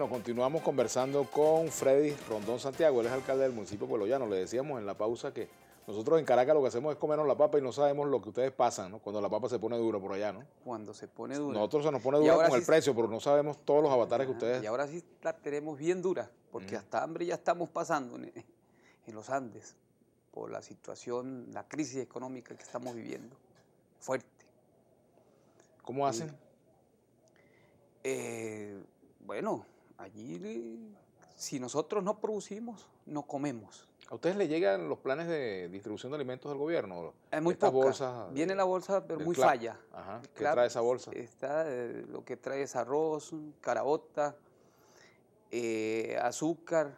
Bueno, continuamos conversando con Freddy Rondón Santiago, él es alcalde del municipio Llano. Le decíamos en la pausa que nosotros en Caracas lo que hacemos es comernos la papa y no sabemos lo que ustedes pasan, ¿no? Cuando la papa se pone dura por allá, ¿no? Cuando se pone dura. Nosotros se nos pone dura con el precio, pero no sabemos todos los avatares que ustedes. Y ahora sí la tenemos bien dura, porque hasta hambre ya estamos pasando en, los Andes por la situación, la crisis económica que estamos viviendo. Fuerte. ¿Cómo hacen? Eh, bueno, Allí, si nosotros no producimos, no comemos. ¿A ustedes le llegan los planes de distribución de alimentos del gobierno? Es muy Viene eh, la bolsa, pero muy falla. ¿Qué trae esa bolsa? Está eh, lo que trae es arroz, carabota, eh, azúcar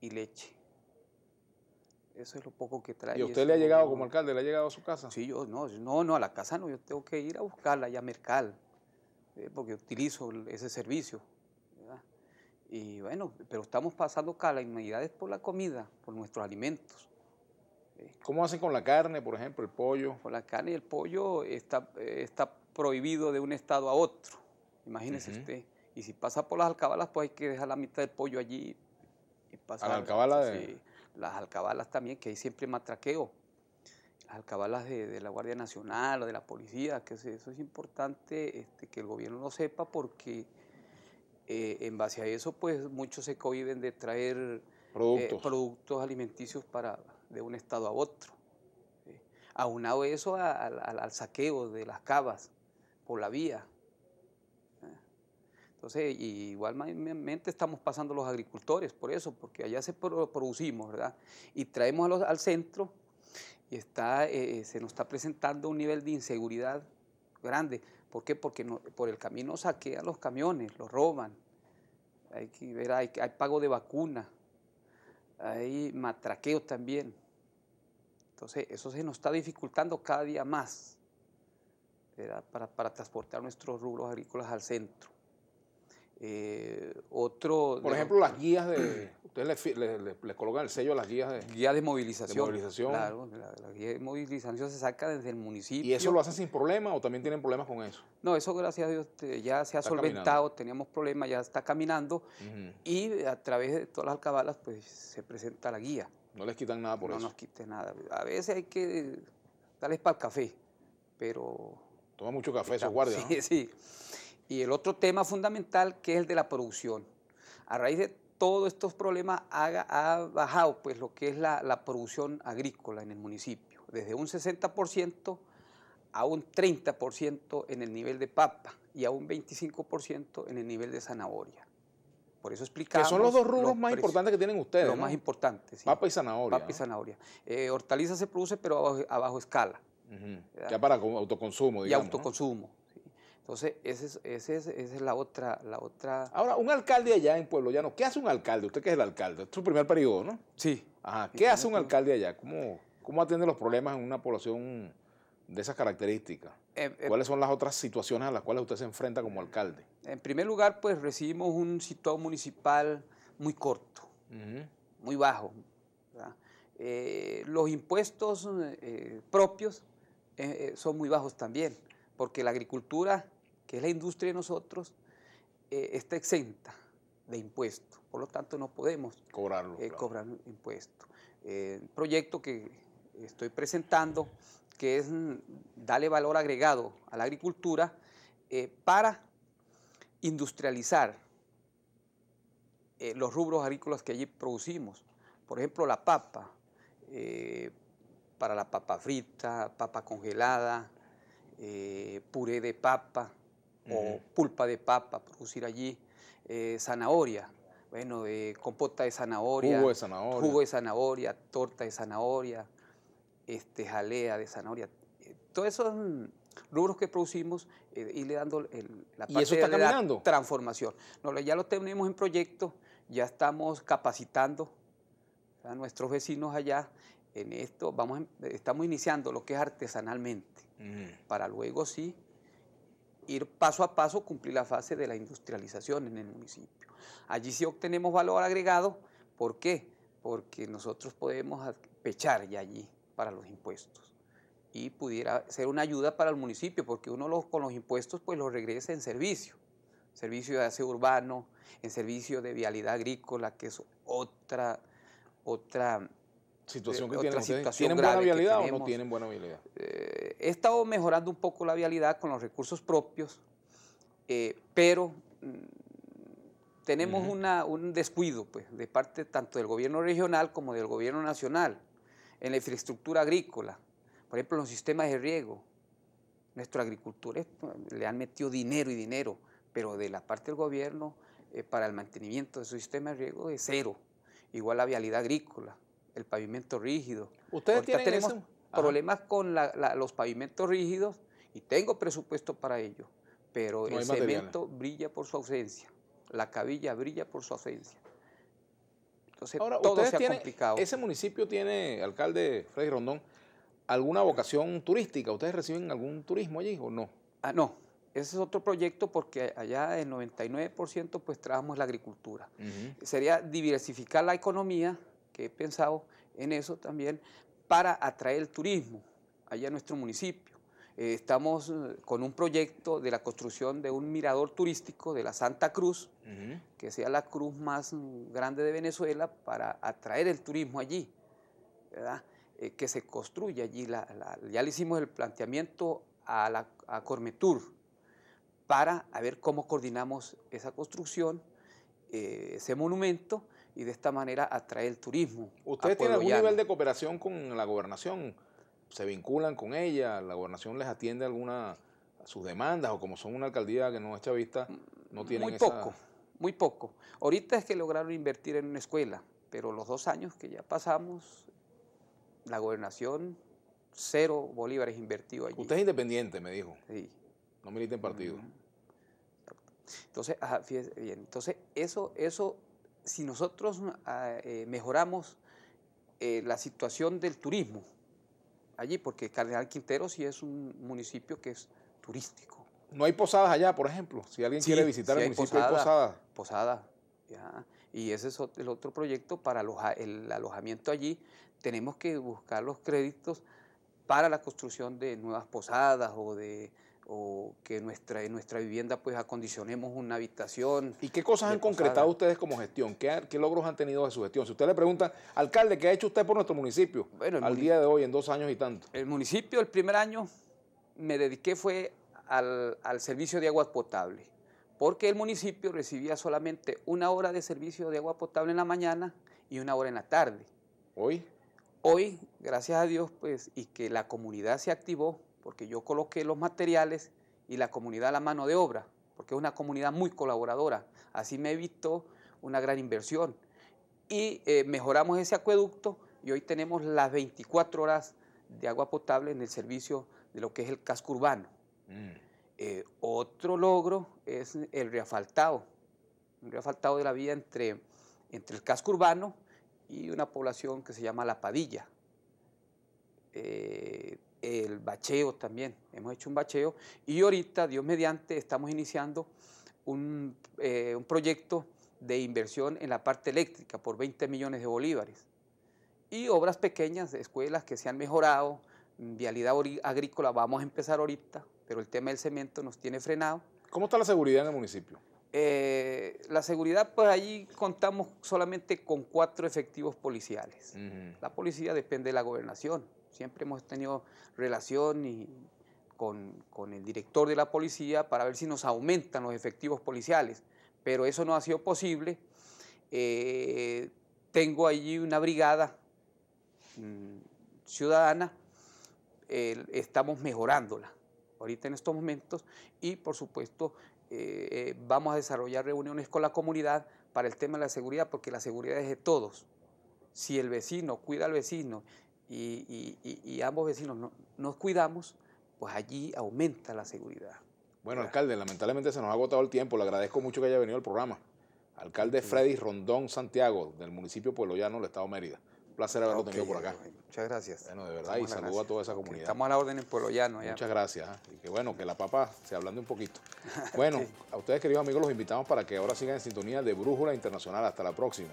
y leche. Eso es lo poco que trae. ¿Y usted le ha llegado como alcalde? ¿Le ha llegado a su casa? Sí, yo no, no, no, a la casa no, yo tengo que ir a buscarla allá a Mercal, porque utilizo ese servicio. Y bueno, pero estamos pasando calamidades por la comida, por nuestros alimentos. Eh, ¿Cómo hacen con la carne, por ejemplo, el pollo? Con la carne y el pollo está, está prohibido de un estado a otro. Imagínese usted. Y si pasa por las alcabalas, pues hay que dejar la mitad del pollo allí. Y pasar, ¿A la alcabala Las alcabalas también, que hay siempre matraqueo. Las alcabalas de, la Guardia Nacional o de la policía, que eso es importante este, que el gobierno lo sepa porque eh, en base a eso, pues muchos se cohiben de traer eh, productos, productos alimenticios para, de un estado a otro. Aunado eso al, saqueo de las cavas por la vía. Entonces, igualmente estamos pasando los agricultores por eso, porque allá se producimos, ¿verdad? Y traemos al centro y está, eh, se nos está presentando un nivel de inseguridad grande ¿Por qué? Porque por el camino saquean los camiones, los roban. Hay que ver, pago de vacuna, hay matraqueo también. Entonces, eso se nos está dificultando cada día más para transportar nuestros rubros agrícolas al centro. Eh, otro. Por ejemplo, las guías de. Ustedes le, colocan el sello a las guías de. Guía de movilización. movilización. Claro, la, guía de movilización se saca desde el municipio. ¿Y eso lo hacen sin problema o también tienen problemas con eso? No, eso gracias a Dios ya se ha solventado, teníamos problemas, ya está caminando y a través de todas las alcabalas pues se presenta la guía. No les quitan nada por eso. No nos quiten nada. A veces hay que darles para el café, pero. Toma mucho café esos guardias. Sí, sí. Y el otro tema fundamental que es el de la producción. A raíz de todos estos problemas ha, bajado pues lo que es la, producción agrícola en el municipio, desde un 60% a un 30% en el nivel de papa y a un 25% en el nivel de zanahoria. Por eso explicamos. Que son los dos rubros más importantes que tienen ustedes. Los más importantes. Sí. Papa y zanahoria. Papa y zanahoria. Eh, hortaliza se produce, pero a, bajo escala. Ya para autoconsumo, digamos. Y autoconsumo. Entonces, esa es, ese es, es la, otra, la otra... Ahora, un alcalde allá en Pueblo Llano, ¿qué hace un alcalde? Usted que es el alcalde, es su primer periodo, ¿no? Sí. ¿qué hace un alcalde allá? ¿Cómo, cómo atiende los problemas en una población de esas características? Eh, eh, ¿Cuáles son las otras situaciones a las cuales usted se enfrenta como alcalde? En primer lugar, pues recibimos un situado municipal muy corto, muy bajo. Eh, los impuestos propios son muy bajos también, porque la agricultura que es la industria de nosotros, eh, está exenta de impuestos. Por lo tanto, no podemos Cobrarlo, eh, cobrar impuestos. Eh, proyecto que estoy presentando, que es mm, darle valor agregado a la agricultura eh, para industrializar los rubros agrícolas que allí producimos. Por ejemplo, la papa, para la papa frita, papa congelada, puré de papa o pulpa de papa, producir allí eh, zanahoria, bueno, eh, compota de zanahoria, jugo de zanahoria, torta de zanahoria, este, jalea de zanahoria. Eh, todos esos rubros que producimos y le dando la parte de transformación. No, ya lo tenemos en proyecto, ya estamos capacitando a nuestros vecinos allá en esto. Vamos, em, estamos iniciando lo que es artesanalmente, para luego sí ir paso a paso, cumplir la fase de la industrialización en el municipio. Allí sí obtenemos valor agregado. ¿Por qué? Porque nosotros podemos pechar ya allí para los impuestos y pudiera ser una ayuda para el municipio, porque uno con los impuestos pues los regresa en servicio, servicio de aseo urbano, en servicio de vialidad agrícola, que es otra, otra situación eh, que otra tienen. buena vialidad o no tienen buena vialidad? Eh, He estado mejorando un poco la vialidad con los recursos propios, eh, pero mm, tenemos un descuido pues, de parte tanto del gobierno regional como del gobierno nacional en la infraestructura agrícola, por ejemplo, los sistemas de riego. nuestra agricultura pues, le han metido dinero y dinero, pero de la parte del gobierno eh, para el mantenimiento de su sistema de riego es cero. Igual la vialidad agrícola, el pavimento rígido. ¿Ustedes tienen problemas con los pavimentos rígidos y tengo presupuesto para ello, pero el cemento brilla por su ausencia, la cabilla brilla por su ausencia. Entonces, todo se ha complicado. Ese municipio tiene, alcalde Freddy Rondón, alguna vocación turística. ¿Ustedes reciben algún turismo allí o no? Ah, no. Ese es otro proyecto porque allá el 99% pues trabajamos la agricultura. Sería diversificar la economía, que he pensado en eso también, para atraer el turismo allá a nuestro municipio. Eh, estamos eh, con un proyecto de la construcción de un mirador turístico de la Santa Cruz, que sea la cruz más mm, grande de Venezuela para atraer el turismo allí, eh, que se construya allí. ya le hicimos el planteamiento a, la, Cormetur para ver cómo coordinamos esa construcción, ese monumento, y de esta manera atrae el turismo. ¿Ustedes tienen algún nivel de cooperación con la gobernación? ¿Se vinculan con ella? ¿La gobernación les atiende alguna sus demandas o como son una alcaldía que no es vista, no mm, tienen Muy poco, muy poco. Ahorita es que lograron invertir en una escuela, pero los dos años que ya pasamos, la gobernación, cero bolívares invertido allí. Usted es independiente, me dijo. Sí. No milita en partido. Mm. Entonces, fíjese bien, entonces eso, eso si nosotros ah, eh, mejoramos eh, la situación del turismo allí, porque Cardenal Quintero sí es un municipio que es turístico. No hay posadas allá, por ejemplo. Si alguien quiere visitar el municipio, posada, hay posadas. Posada, ya. Y ese es el otro proyecto para el alojamiento allí. Tenemos que buscar los créditos para la construcción de nuevas posadas o de o que nuestra, en nuestra vivienda pues acondicionemos una habitación. ¿Y qué cosas han concretado ustedes como gestión? ¿Qué, ¿Qué, logros han tenido de su gestión? Si usted le pregunta, alcalde, ¿qué ha hecho usted por nuestro municipio bueno, al día de hoy, en dos años y tanto? El municipio, el primer año, me dediqué fue al, al servicio de agua potable, porque el municipio recibía solamente una hora de servicio de agua potable en la mañana y una hora en la tarde. ¿Hoy? Hoy, gracias a Dios, pues, y que la comunidad se activó, porque yo coloqué los materiales y la comunidad la mano de obra, porque es una comunidad muy colaboradora. Así me evitó una gran inversión. Y eh, mejoramos ese acueducto y hoy tenemos las 24 horas de agua potable en el servicio de lo que es el casco urbano. Mm. Eh, otro logro es el reafaltado, un reafaltado de la vía entre, entre el casco urbano y una población que se llama La Padilla. Eh, el bacheo también. Hemos hecho un bacheo y ahorita, Dios mediante, estamos iniciando un, eh, un proyecto de inversión en la parte eléctrica por 20 millones de bolívares. Y obras pequeñas, escuelas que se han mejorado, vialidad agrícola, vamos a empezar ahorita, pero el tema del cemento nos tiene frenado. ¿Cómo está la seguridad en el municipio? Eh, la seguridad, pues allí contamos solamente con cuatro efectivos policiales. La policía depende de la gobernación. Siempre hemos tenido relación con, el director de la policía para ver si nos aumentan los efectivos policiales, pero eso no ha sido posible. Eh, tengo allí una brigada mm, ciudadana, estamos mejorándola ahorita en estos momentos y por supuesto eh, eh, vamos a desarrollar reuniones con la comunidad para el tema de la seguridad, porque la seguridad es de todos. Si el vecino cuida al vecino y, ambos vecinos nos cuidamos, pues allí aumenta la seguridad. Bueno, alcalde, lamentablemente se nos ha agotado el tiempo. Le agradezco mucho que haya venido al programa. Alcalde Freddy Rondón Santiago, del municipio Pueblo Llano, del Estado Mérida placer haberlo tenido por acá. Muchas gracias. Bueno, de verdad, y saludo a toda esa comunidad. Estamos a la orden en Pueblo Llano. Muchas gracias. ¿ah? Y que bueno, que la papa se hablando un poquito. Bueno, a ustedes, queridos amigos, los invitamos para que ahora sigan en sintonía de Brújula Internacional. Hasta la próxima.